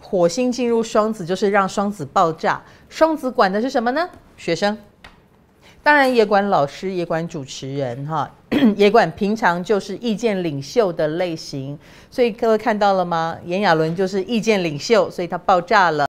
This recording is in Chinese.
火星进入双子，就是让双子爆炸。双子管的是什么呢？学生，当然也管老师，也管主持人，哈，也管平常就是意见领袖的类型。所以各位看到了吗？炎亚纶就是意见领袖，所以他爆炸了。